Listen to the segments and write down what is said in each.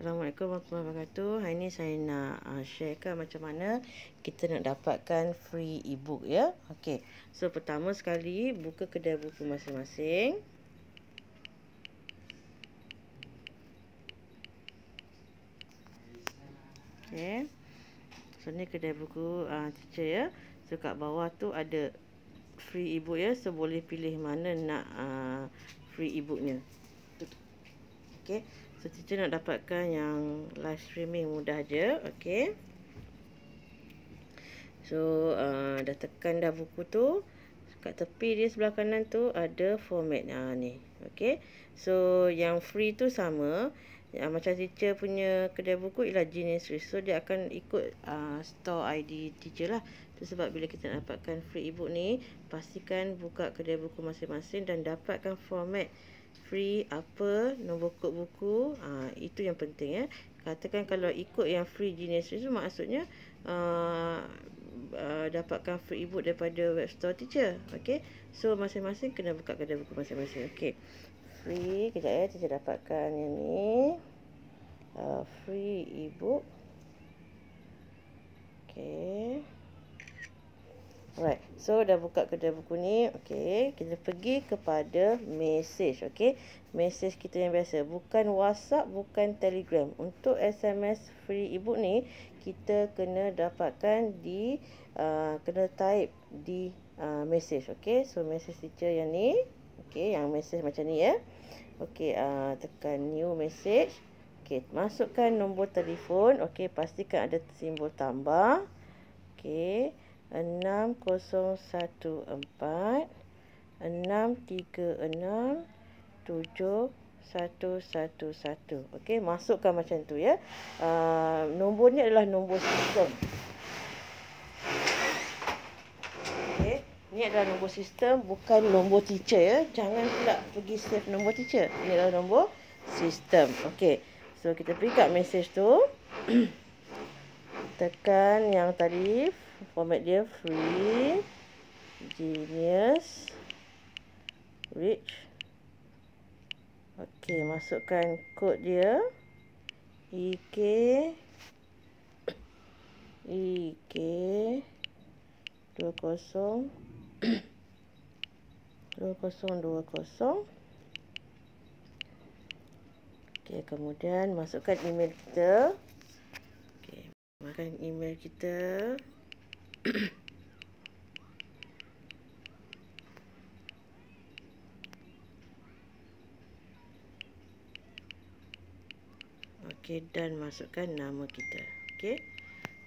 Assalamualaikum warahmatullahi wabarakatuh. Hari ini saya nak uh, sharekan macam mana kita nak dapatkan free ebook ya. Okey. So pertama sekali buka kedai buku masing-masing. Okey. So ni kedai buku uh, teacher ya. So kat bawah tu ada free ebook ya. So boleh pilih mana nak uh, free ebooknya. Okey. So teacher nak dapatkan yang live streaming mudah je Okay So uh, dah tekan dah buku tu Kat tepi dia sebelah kanan tu ada format ha, ni Okay So yang free tu sama Ya, macam teacher punya kedai buku ialah Genius Risk. So, dia akan ikut uh, store ID teacher lah. Itu sebab bila kita dapatkan free ebook ni, pastikan buka kedai buku masing-masing dan dapatkan format free apa, nombor kod buku. Uh, itu yang penting ya. Katakan kalau ikut yang free Genius Risk tu maksudnya uh, uh, dapatkan free ebook daripada web store teacher. Okay. So, masing-masing kena buka kedai buku masing-masing. Okay free kejap ya eh. saya dapatkan yang ni uh, free ebook okey Alright, so dah buka kedai buku ni Okay, kita pergi kepada Message, okay Message kita yang biasa, bukan whatsapp Bukan telegram, untuk sms Free ebook ni, kita Kena dapatkan di uh, Kena type di uh, Message, okay, so message teacher yang ni Okey, yang message macam ni ya. Okey, uh, tekan new message. Okey, masukkan nombor telefon. Okey, pastikan ada simbol tambah. Okey, 6014 enam tujuh satu satu satu. Okey, masukkan macam tu ya. Uh, nombornya adalah nombor sistem. Ini adalah nombor sistem, bukan nombor teacher ya. Jangan pula pergi save nombor teacher. Ini adalah nombor sistem. Okey. So, kita pergi kat message tu. Tekan yang tadi. Format dia free. Genius. Rich. Okey. Masukkan kod dia. EK. EK. 20 dua dua kosong kosong, okay kemudian masukkan email kita okay masukkan email kita okay dan masukkan nama kita okay,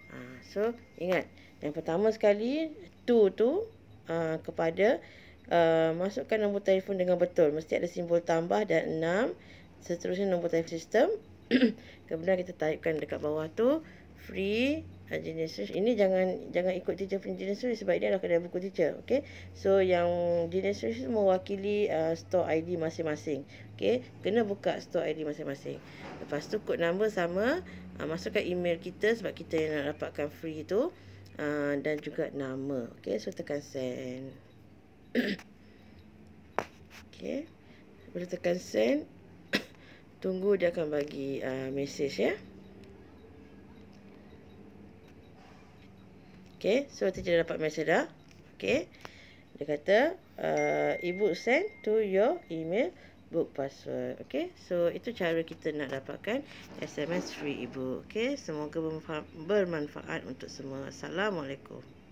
ah, so ingat yang pertama sekali tu tu Ah, kepada uh, masukkan nombor telefon dengan betul. Mesti ada simbol tambah dan enam seterusnya nombor telefon sistem. Kemudian kita taipkan dekat bawah tu free jenis ini jangan jangan ikut teacher punya jenis sebab ini adalah kedai buku teacher okay so yang jenis itu mewakili uh, store ID masing-masing okay kena buka store ID masing-masing lepas tu kod nombor sama uh, masukkan email kita sebab kita yang nak dapatkan free tu uh, dan juga nama okey so tekan send okey bila tekan send tunggu dia akan bagi uh, ah, message ya okey so kita dah dapat message dah okey dia kata uh, ibu send to your email book password. Okay, so itu cara kita nak dapatkan SMS free ebook. Okay, semoga bermanfaat untuk semua. Assalamualaikum.